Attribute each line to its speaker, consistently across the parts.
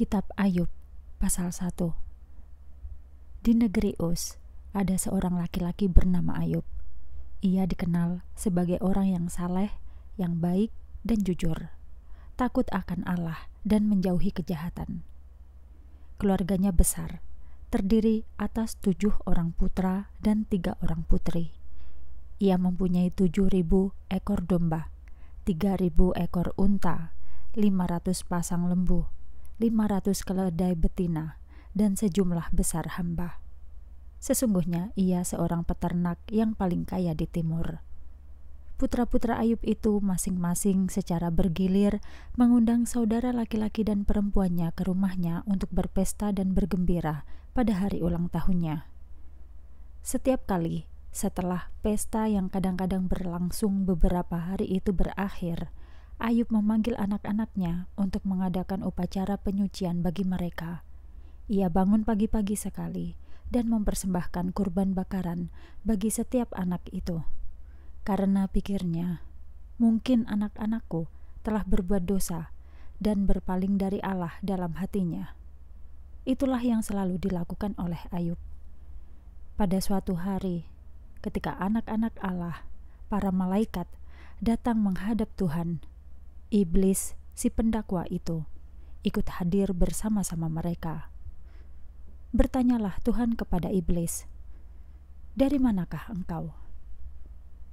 Speaker 1: Kitab Ayub pasal 1 Di negeri Us ada seorang laki-laki bernama Ayub. Ia dikenal sebagai orang yang saleh, yang baik dan jujur, takut akan Allah dan menjauhi kejahatan. Keluarganya besar, terdiri atas tujuh orang putra dan tiga orang putri. Ia mempunyai tujuh ribu ekor domba, tiga ribu ekor unta, lima ratus pasang lembu, 500 keledai betina, dan sejumlah besar hamba. Sesungguhnya ia seorang peternak yang paling kaya di timur. Putra-putra Ayub itu masing-masing secara bergilir mengundang saudara laki-laki dan perempuannya ke rumahnya untuk berpesta dan bergembira pada hari ulang tahunnya. Setiap kali setelah pesta yang kadang-kadang berlangsung beberapa hari itu berakhir, Ayub memanggil anak-anaknya untuk mengadakan upacara penyucian bagi mereka. Ia bangun pagi-pagi sekali dan mempersembahkan kurban bakaran bagi setiap anak itu. Karena pikirnya, mungkin anak-anakku telah berbuat dosa dan berpaling dari Allah dalam hatinya. Itulah yang selalu dilakukan oleh Ayub. Pada suatu hari, ketika anak-anak Allah, para malaikat, datang menghadap Tuhan iblis, si pendakwa itu, ikut hadir bersama-sama mereka. Bertanyalah Tuhan kepada iblis, "Dari manakah engkau?"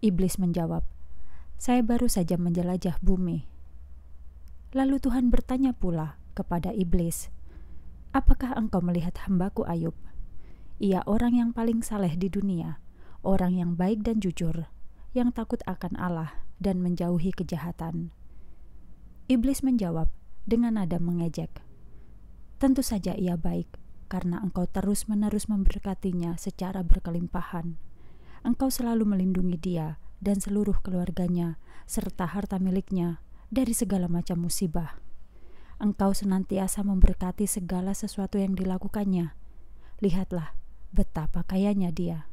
Speaker 1: Iblis menjawab, "Saya baru saja menjelajah bumi." Lalu Tuhan bertanya pula kepada iblis, "Apakah engkau melihat hambaku Ayub? Ia orang yang paling saleh di dunia, orang yang baik dan jujur, yang takut akan Allah dan menjauhi kejahatan." Iblis menjawab dengan nada mengejek. Tentu saja ia baik, karena engkau terus-menerus memberkatinya secara berkelimpahan. Engkau selalu melindungi dia dan seluruh keluarganya, serta harta miliknya dari segala macam musibah. Engkau senantiasa memberkati segala sesuatu yang dilakukannya. Lihatlah betapa kayanya dia.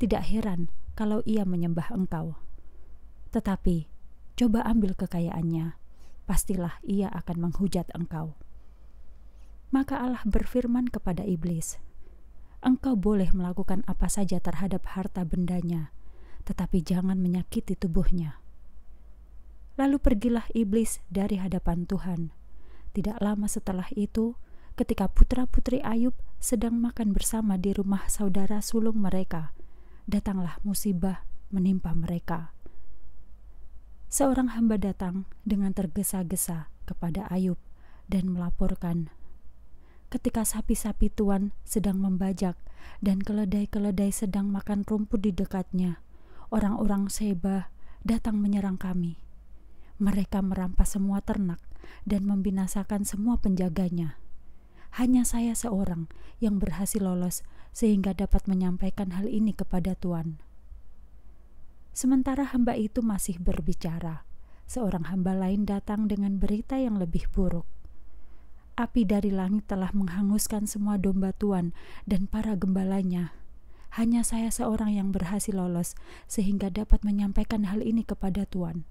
Speaker 1: Tidak heran kalau ia menyembah engkau. Tetapi, coba ambil kekayaannya pastilah ia akan menghujat engkau. Maka Allah berfirman kepada iblis, "Engkau boleh melakukan apa saja terhadap harta bendanya, tetapi jangan menyakiti tubuhnya." Lalu pergilah iblis dari hadapan Tuhan. Tidak lama setelah itu, ketika putra-putri Ayub sedang makan bersama di rumah saudara sulung mereka, datanglah musibah menimpa mereka seorang hamba datang dengan tergesa-gesa kepada Ayub dan melaporkan ketika sapi-sapi tuan sedang membajak dan keledai-keledai sedang makan rumput di dekatnya, orang-orang Seba datang menyerang kami. Mereka merampas semua ternak dan membinasakan semua penjaganya. Hanya saya seorang yang berhasil lolos sehingga dapat menyampaikan hal ini kepada Tuan. Sementara hamba itu masih berbicara, seorang hamba lain datang dengan berita yang lebih buruk. Api dari langit telah menghanguskan semua domba tuan dan para gembalanya. Hanya saya seorang yang berhasil lolos sehingga dapat menyampaikan hal ini kepada tuan.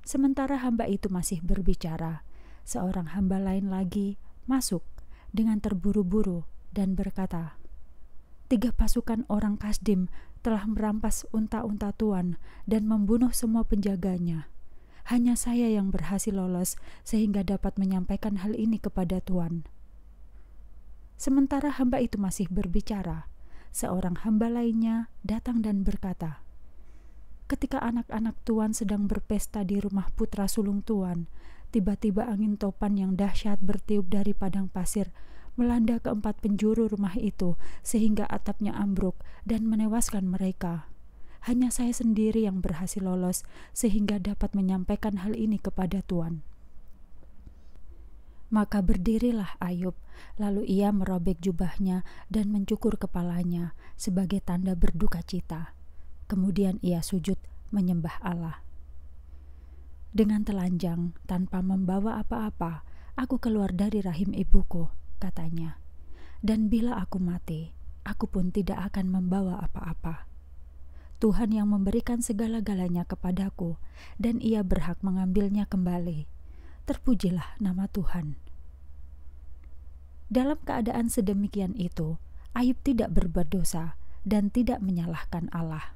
Speaker 1: Sementara hamba itu masih berbicara, seorang hamba lain lagi masuk dengan terburu-buru dan berkata, tiga pasukan orang Kasdim telah merampas unta-unta tuan dan membunuh semua penjaganya. Hanya saya yang berhasil lolos sehingga dapat menyampaikan hal ini kepada tuan. Sementara hamba itu masih berbicara, seorang hamba lainnya datang dan berkata, Ketika anak-anak tuan sedang berpesta di rumah putra sulung tuan, tiba-tiba angin topan yang dahsyat bertiup dari padang pasir melanda keempat penjuru rumah itu sehingga atapnya ambruk dan menewaskan mereka. Hanya saya sendiri yang berhasil lolos sehingga dapat menyampaikan hal ini kepada Tuan. Maka berdirilah Ayub, lalu ia merobek jubahnya dan mencukur kepalanya sebagai tanda berduka cita. Kemudian ia sujud menyembah Allah. Dengan telanjang, tanpa membawa apa-apa, aku keluar dari rahim ibuku katanya. Dan bila aku mati, aku pun tidak akan membawa apa-apa. Tuhan yang memberikan segala-galanya kepadaku, dan Ia berhak mengambilnya kembali. Terpujilah nama Tuhan. Dalam keadaan sedemikian itu, Ayub tidak berbuat dosa dan tidak menyalahkan Allah.